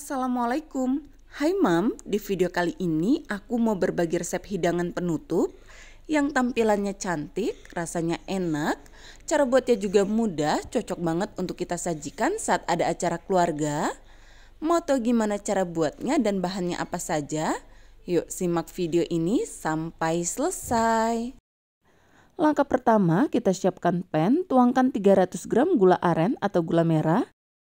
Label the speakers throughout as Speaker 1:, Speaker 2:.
Speaker 1: Assalamualaikum. Hai Mam, di video kali ini aku mau berbagi resep hidangan penutup yang tampilannya cantik, rasanya enak, cara buatnya juga mudah, cocok banget untuk kita sajikan saat ada acara keluarga. Mau tau gimana cara buatnya dan bahannya apa saja? Yuk simak video ini sampai selesai. Langkah pertama, kita siapkan pan, tuangkan 300 gram gula aren atau gula merah,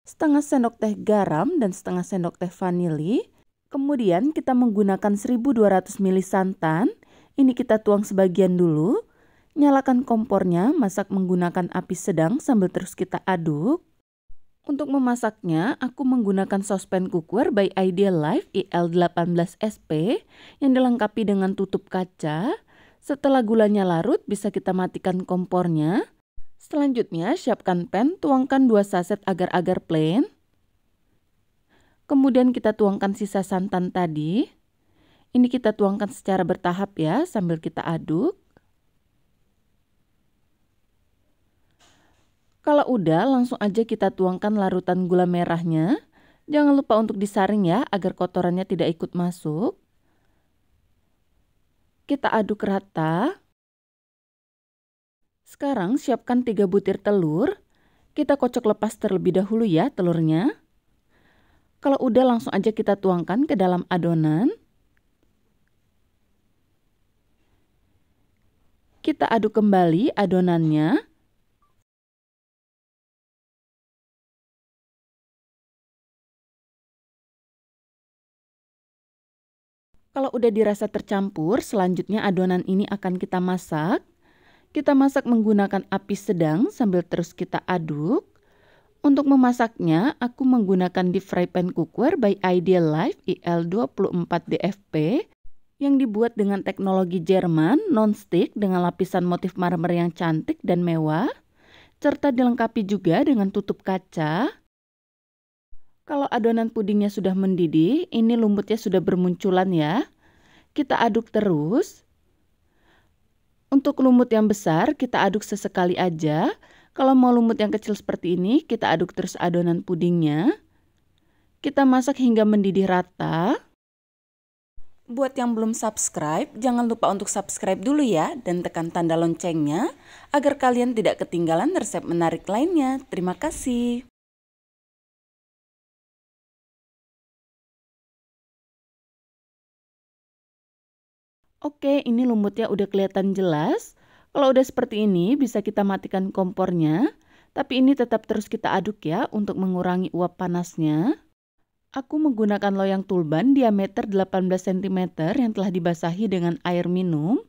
Speaker 1: setengah sendok teh garam dan setengah sendok teh vanili. Kemudian kita menggunakan 1200 ml santan. Ini kita tuang sebagian dulu. Nyalakan kompornya, masak menggunakan api sedang sambil terus kita aduk. Untuk memasaknya, aku menggunakan sospen cookware by Ideal Life IL18SP yang dilengkapi dengan tutup kaca. Setelah gulanya larut, bisa kita matikan kompornya. Selanjutnya, siapkan pen, tuangkan 2 saset agar-agar plain. Kemudian kita tuangkan sisa santan tadi. Ini kita tuangkan secara bertahap ya, sambil kita aduk. Kalau udah, langsung aja kita tuangkan larutan gula merahnya. Jangan lupa untuk disaring ya, agar kotorannya tidak ikut masuk. Kita aduk rata. Sekarang siapkan 3 butir telur. Kita kocok lepas terlebih dahulu ya telurnya. Kalau udah langsung aja kita tuangkan ke dalam adonan.
Speaker 2: Kita aduk kembali adonannya. Kalau udah dirasa tercampur,
Speaker 3: selanjutnya
Speaker 1: adonan ini akan kita masak. Kita masak menggunakan api sedang sambil terus kita aduk. Untuk memasaknya, aku menggunakan deep fry pan cookware by Ideal Life IL24DFP yang dibuat dengan teknologi Jerman non-stick dengan lapisan motif marmer yang cantik dan mewah, serta dilengkapi juga dengan tutup kaca. Kalau adonan pudingnya sudah mendidih, ini lumutnya sudah bermunculan ya. Kita aduk terus untuk lumut yang besar, kita aduk sesekali aja. Kalau mau lumut yang kecil seperti ini, kita aduk terus adonan pudingnya. Kita masak hingga mendidih rata. Buat yang belum subscribe, jangan lupa untuk subscribe dulu ya dan tekan tanda loncengnya agar kalian tidak ketinggalan
Speaker 3: resep
Speaker 2: menarik lainnya. Terima kasih. Oke,
Speaker 1: ini lumutnya udah kelihatan jelas. Kalau udah seperti ini, bisa kita matikan kompornya. Tapi ini tetap terus kita aduk ya untuk mengurangi uap panasnya. Aku menggunakan loyang tulban diameter 18 cm yang telah dibasahi dengan air minum.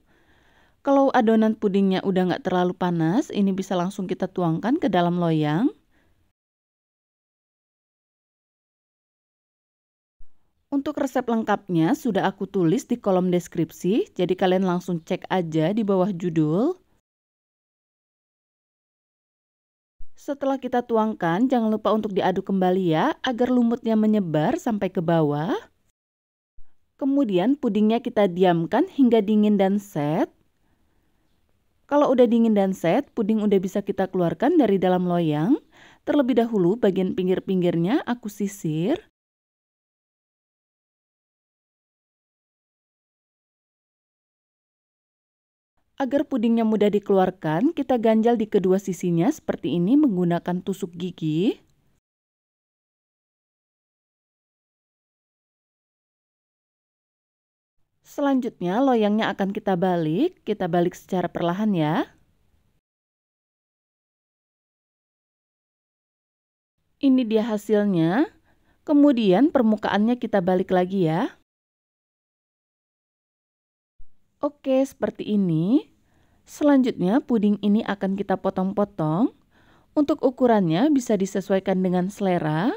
Speaker 1: Kalau adonan pudingnya udah nggak terlalu panas, ini bisa langsung kita
Speaker 3: tuangkan ke dalam loyang. Untuk resep lengkapnya sudah aku tulis di kolom deskripsi, jadi kalian langsung cek aja di bawah judul.
Speaker 1: Setelah kita tuangkan, jangan lupa untuk diaduk kembali ya, agar lumutnya menyebar sampai ke bawah. Kemudian pudingnya kita diamkan hingga dingin dan set. Kalau udah dingin dan set, puding udah bisa kita keluarkan
Speaker 2: dari dalam loyang. Terlebih dahulu bagian pinggir-pinggirnya aku sisir. Agar pudingnya mudah dikeluarkan, kita ganjal di kedua sisinya seperti ini menggunakan tusuk gigi. Selanjutnya, loyangnya akan kita balik. Kita balik secara perlahan ya.
Speaker 3: Ini dia hasilnya. Kemudian permukaannya kita balik lagi ya.
Speaker 1: Oke, seperti ini. Selanjutnya, puding ini akan kita potong-potong.
Speaker 2: Untuk ukurannya bisa disesuaikan dengan selera.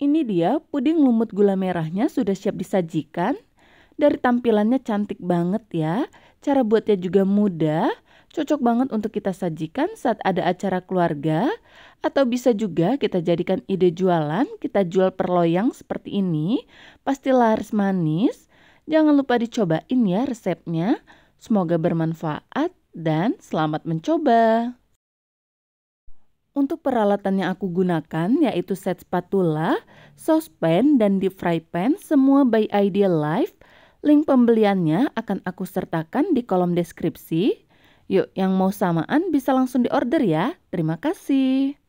Speaker 2: Ini dia puding lumut gula merahnya sudah siap
Speaker 1: disajikan. Dari tampilannya cantik banget ya. Cara buatnya juga mudah Cocok banget untuk kita sajikan saat ada acara keluarga atau bisa juga kita jadikan ide jualan, kita jual perloyang seperti ini. Pasti laris manis. Jangan lupa dicobain ya resepnya. Semoga bermanfaat dan selamat mencoba. Untuk peralatan yang aku gunakan yaitu set spatula, saucepan, dan deep fry pan semua by ideal Life. Link pembeliannya akan aku sertakan di kolom deskripsi.
Speaker 2: Yuk, yang mau samaan bisa langsung diorder ya. Terima kasih.